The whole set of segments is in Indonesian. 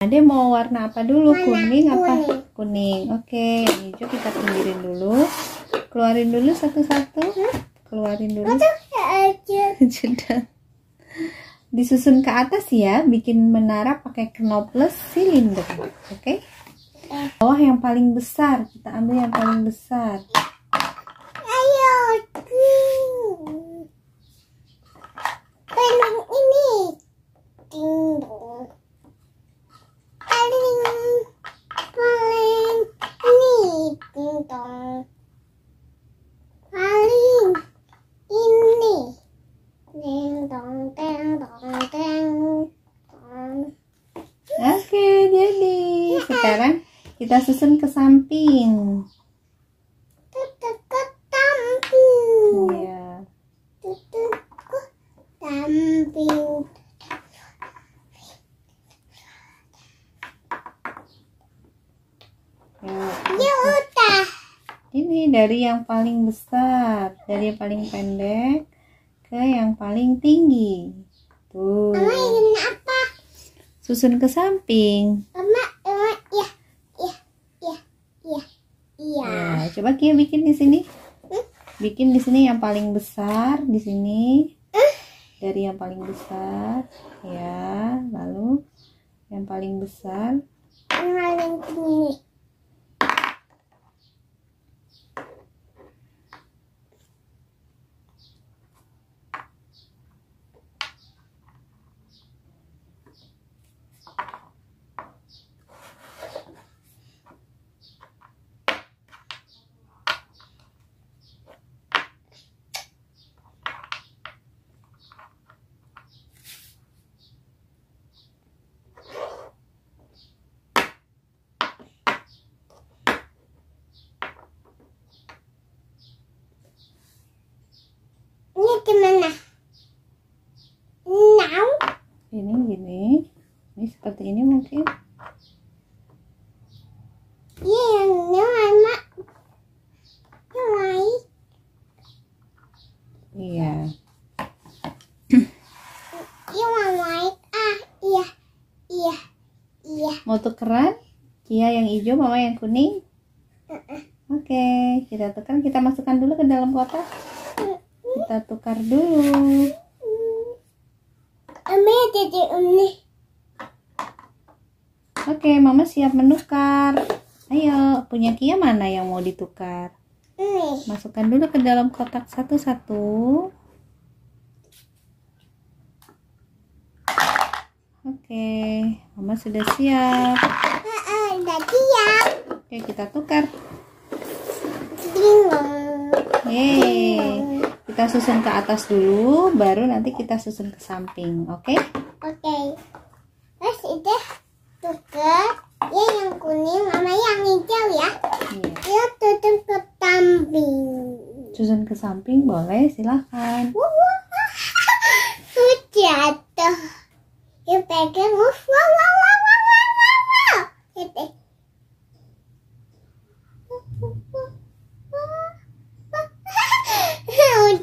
Ade nah, mau warna apa dulu? Warna kuning, apa? Kuning. Oke, okay. hijau kita pinggirin dulu. Keluarin dulu satu-satu. Keluarin dulu. Jeda. Disusun ke atas ya, bikin menara pakai knoples silinder. Oke. Okay? Eh. Bawah yang paling besar, kita ambil yang paling besar. sekarang kita susun ke samping ke samping ya. ke samping ya ini dari yang paling besar dari yang paling pendek ke yang paling tinggi tuh Mama ingin apa susun ke samping Mama Coba Kia bikin di sini. Bikin di sini yang paling besar di sini. Dari yang paling besar, ya. Lalu yang paling besar. Yang paling gimana? Now? Ini gini. Ini seperti ini mungkin. Iya, yang ini warna yang Iya. Iya, warna Ah, iya. Iya. Iya. Mau tukeran? Kia yang hijau, mama yang kuning. Uh -uh. Oke, okay, kita tekan, kita masukkan dulu ke dalam kotak. Kita tukar dulu. Ami jadi ini. Oke, Mama siap menukar. Ayo, punya Kia mana yang mau ditukar? Ini. Masukkan dulu ke dalam kotak satu-satu. Oke, Mama sudah siap. Sudah siap. Oke, kita tukar. Yeay kita susun ke atas dulu baru nanti kita susun ke samping oke okay? oke okay. terus itu tuker ya yang kuning sama yang hijau ya iya. ya susun ke samping susun ke samping boleh silahkan jatuh yuk pegang wow, wow, wow, wow, wow, wow.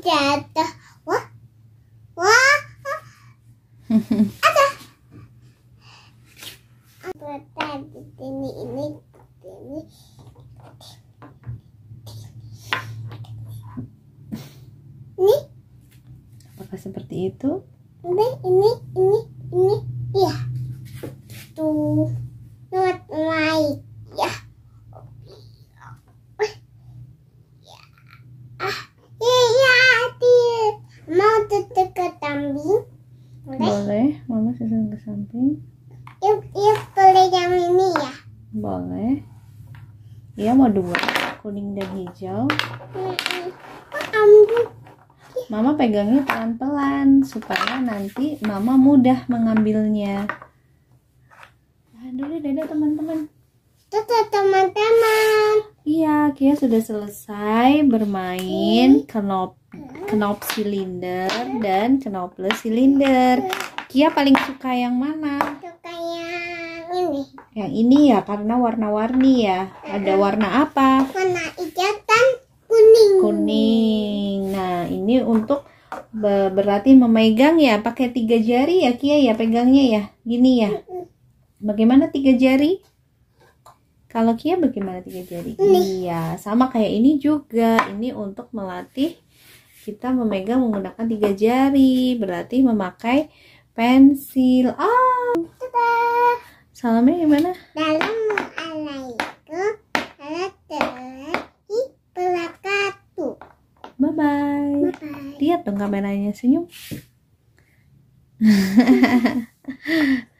jatuh. Wah, wah, ada. Apa di sini ini, ini. Ini. Apakah seperti itu? Ini, ini, ini, ini. mau dua kuning dan hijau mama pegangnya pelan-pelan supaya nanti mama mudah mengambilnya tahan dulu dadah teman-teman dadah teman-teman iya Kia sudah selesai bermain mm. kenop kenop silinder dan knopless silinder Kia paling suka yang mana? Suka ini. Yang ini ya karena warna-warni ya. Ada warna apa? Warna hijau dan kuning. Kuning. Nah, ini untuk berlatih memegang ya pakai tiga jari ya Kia ya pegangnya ya. Gini ya. Bagaimana tiga jari? Kalau Kia bagaimana tiga jari? Ini. Iya, sama kayak ini juga. Ini untuk melatih kita memegang menggunakan tiga jari, berarti memakai pensil. Ah, oh. Salamnya gimana? Dalam alaikum warahmatullahi wabarakatuh. Bye bye. Lihat dong kameranya senyum.